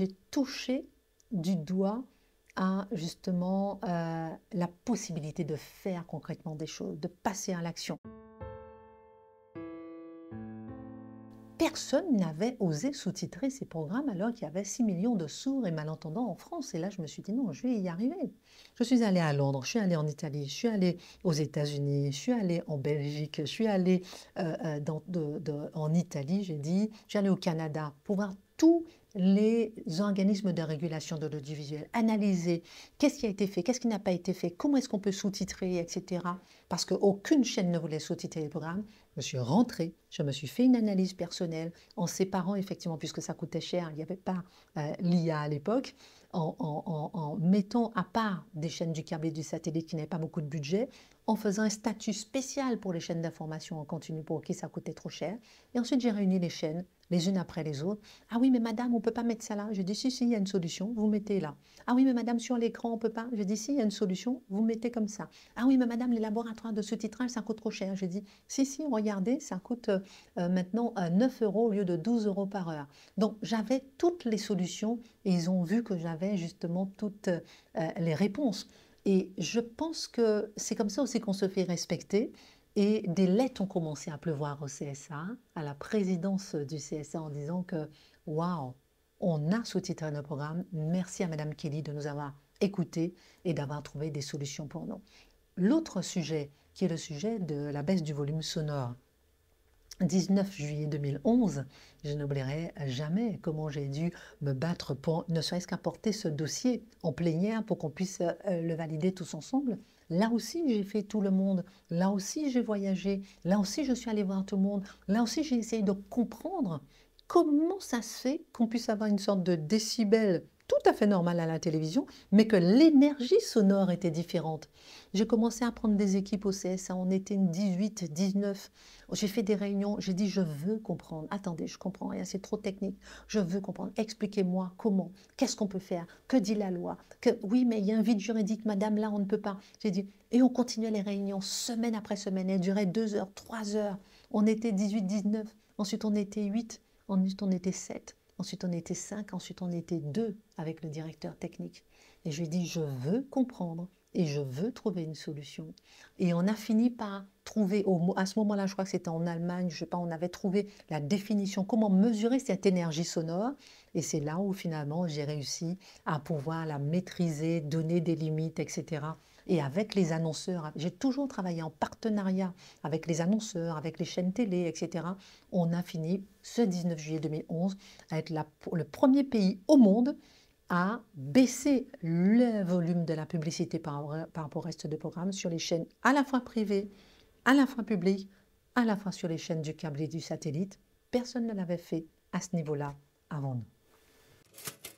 j'ai touché du doigt à justement euh, la possibilité de faire concrètement des choses, de passer à l'action. Personne n'avait osé sous-titrer ces programmes alors qu'il y avait 6 millions de sourds et malentendants en France. Et là, je me suis dit non, je vais y arriver. Je suis allée à Londres, je suis allée en Italie, je suis allée aux États-Unis, je suis allée en Belgique, je suis allée euh, euh, dans, en Italie, j'ai dit, je suis allée au Canada pour voir tout les organismes de régulation de l'audiovisuel, analyser qu'est-ce qui a été fait, qu'est-ce qui n'a pas été fait, comment est-ce qu'on peut sous-titrer, etc. Parce qu'aucune chaîne ne voulait sous-titrer les programmes. Je suis rentré. je me suis fait une analyse personnelle en séparant effectivement, puisque ça coûtait cher, il n'y avait pas euh, l'IA à l'époque en, mettant à part des chaînes du câble et du satellite qui n'avaient pas beaucoup de budget, en faisant un statut spécial pour les chaînes d'information en continu pour qui ça coûtait trop cher. Et ensuite, j'ai réuni les chaînes les unes après les autres. Ah oui, mais madame, on ne peut pas mettre ça là. Je dis, si, si, il y a une solution, vous mettez là. Ah oui, mais madame, sur l'écran, on ne peut pas. Je dis, si, il y a une solution, vous mettez comme ça. Ah oui, mais madame, les laboratoires de sous-titrage, ça coûte trop cher. Je dis, si, si, regardez, ça coûte euh, euh, maintenant 9 euh, euros au lieu de 12 euros par heure. Donc, j'avais toutes les solutions et ils ont vu que j'avais justement toutes euh, les réponses. Et je pense que c'est comme ça aussi qu'on se fait respecter. Et des lettres ont commencé à pleuvoir au CSA, à la présidence du CSA, en disant que waouh, on a sous-titré nos programmes. Merci à Madame Kelly de nous avoir écoutés et d'avoir trouvé des solutions pour nous. L'autre sujet, qui est le sujet de la baisse du volume sonore, 19 juillet 2011, je n'oublierai jamais comment j'ai dû me battre pour ne serait-ce qu'apporter ce dossier en plénière pour qu'on puisse euh, le valider tous ensemble. Là aussi, j'ai fait tout le monde. Là aussi, j'ai voyagé. Là aussi, je suis allé voir tout le monde. Là aussi, j'ai essayé de comprendre comment ça se fait qu'on puisse avoir une sorte de décibel tout à fait normal à la télévision, mais que l'énergie sonore était différente. J'ai commencé à prendre des équipes au CSA, on était 18, 19. J'ai fait des réunions, j'ai dit je veux comprendre. Attendez, je comprends rien, c'est trop technique. Je veux comprendre. Expliquez-moi comment, qu'est-ce qu'on peut faire, que dit la loi, que oui, mais il y a un vide juridique, madame, là on ne peut pas. J'ai dit, et on continuait les réunions semaine après semaine, elles duraient deux heures, trois heures. On était 18, 19, ensuite on était 8, ensuite on était 7. Ensuite, on était cinq. Ensuite, on était deux avec le directeur technique. Et je lui ai dit, je veux comprendre et je veux trouver une solution. Et on a fini par trouver, au, à ce moment-là, je crois que c'était en Allemagne, je ne sais pas, on avait trouvé la définition, comment mesurer cette énergie sonore. Et c'est là où finalement j'ai réussi à pouvoir la maîtriser, donner des limites, etc et avec les annonceurs. J'ai toujours travaillé en partenariat avec les annonceurs, avec les chaînes télé, etc. On a fini ce 19 juillet 2011 à être le premier pays au monde à baisser le volume de la publicité par, par rapport au reste de programme sur les chaînes à la fois privées, à la fois publiques, à la fois sur les chaînes du câble et du satellite. Personne ne l'avait fait à ce niveau-là avant nous.